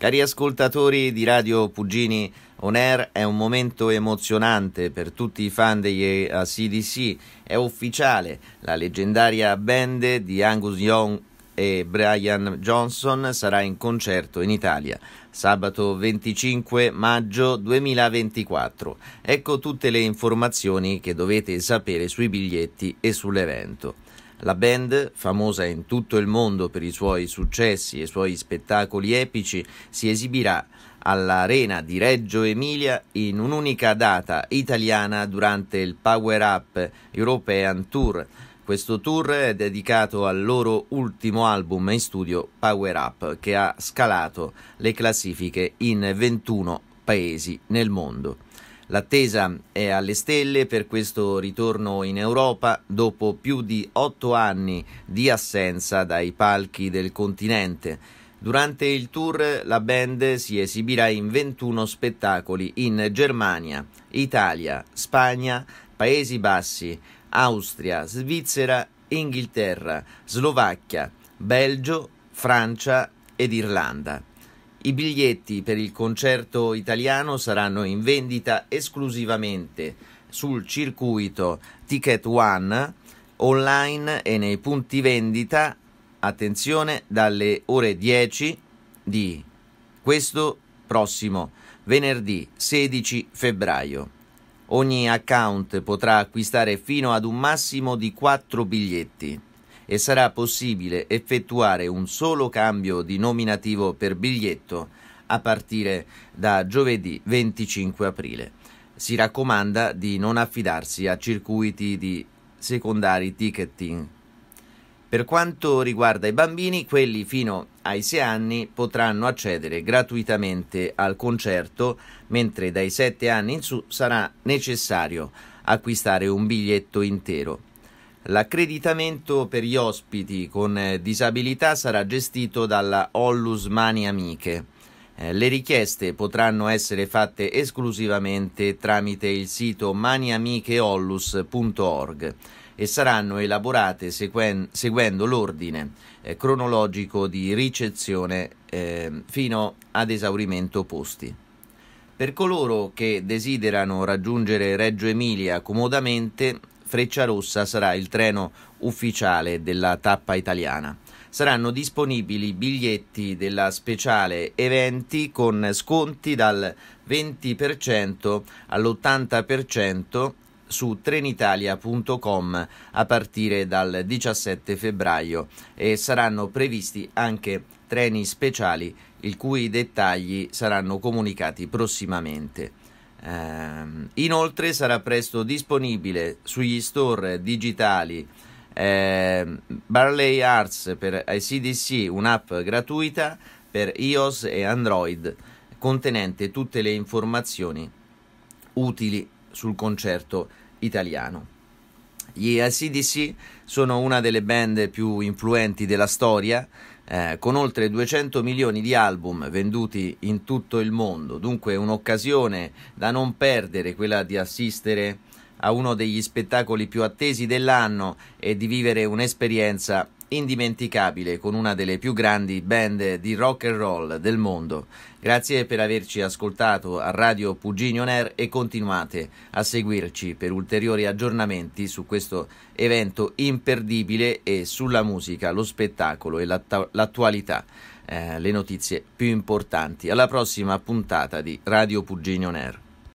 Cari ascoltatori di Radio Pugini On Air, è un momento emozionante per tutti i fan degli ACDC. È ufficiale, la leggendaria band di Angus Young e Brian Johnson sarà in concerto in Italia sabato 25 maggio 2024. Ecco tutte le informazioni che dovete sapere sui biglietti e sull'evento. La band, famosa in tutto il mondo per i suoi successi e i suoi spettacoli epici, si esibirà all'Arena di Reggio Emilia in un'unica data italiana durante il Power Up European Tour. Questo tour è dedicato al loro ultimo album in studio Power Up che ha scalato le classifiche in 21 paesi nel mondo. L'attesa è alle stelle per questo ritorno in Europa dopo più di otto anni di assenza dai palchi del continente. Durante il tour la band si esibirà in 21 spettacoli in Germania, Italia, Spagna, Paesi Bassi, Austria, Svizzera, Inghilterra, Slovacchia, Belgio, Francia ed Irlanda. I biglietti per il concerto italiano saranno in vendita esclusivamente sul circuito Ticket One online e nei punti vendita, attenzione, dalle ore 10 di questo prossimo venerdì 16 febbraio. Ogni account potrà acquistare fino ad un massimo di 4 biglietti e sarà possibile effettuare un solo cambio di nominativo per biglietto a partire da giovedì 25 aprile. Si raccomanda di non affidarsi a circuiti di secondari ticketing. Per quanto riguarda i bambini, quelli fino ai 6 anni potranno accedere gratuitamente al concerto, mentre dai 7 anni in su sarà necessario acquistare un biglietto intero. L'accreditamento per gli ospiti con eh, disabilità sarà gestito dalla Ollus Mani Amiche. Eh, le richieste potranno essere fatte esclusivamente tramite il sito maniamicheollus.org e saranno elaborate seguen seguendo l'ordine eh, cronologico di ricezione eh, fino ad esaurimento posti. Per coloro che desiderano raggiungere Reggio Emilia comodamente, Freccia Rossa sarà il treno ufficiale della tappa italiana. Saranno disponibili biglietti della speciale eventi con sconti dal 20% all'80% su trenitalia.com a partire dal 17 febbraio e saranno previsti anche treni speciali i cui dettagli saranno comunicati prossimamente. Ehm, inoltre sarà presto disponibile sugli store digitali eh, Barley Arts per ICDC, un'app gratuita per iOS e Android contenente tutte le informazioni utili sul concerto italiano. Gli ICDC sono una delle band più influenti della storia, eh, con oltre 200 milioni di album venduti in tutto il mondo. Dunque un'occasione da non perdere, quella di assistere a uno degli spettacoli più attesi dell'anno e di vivere un'esperienza indimenticabile con una delle più grandi band di rock and roll del mondo. Grazie per averci ascoltato a Radio Puginio Air e continuate a seguirci per ulteriori aggiornamenti su questo evento imperdibile e sulla musica, lo spettacolo e l'attualità, eh, le notizie più importanti. Alla prossima puntata di Radio Puginio Air.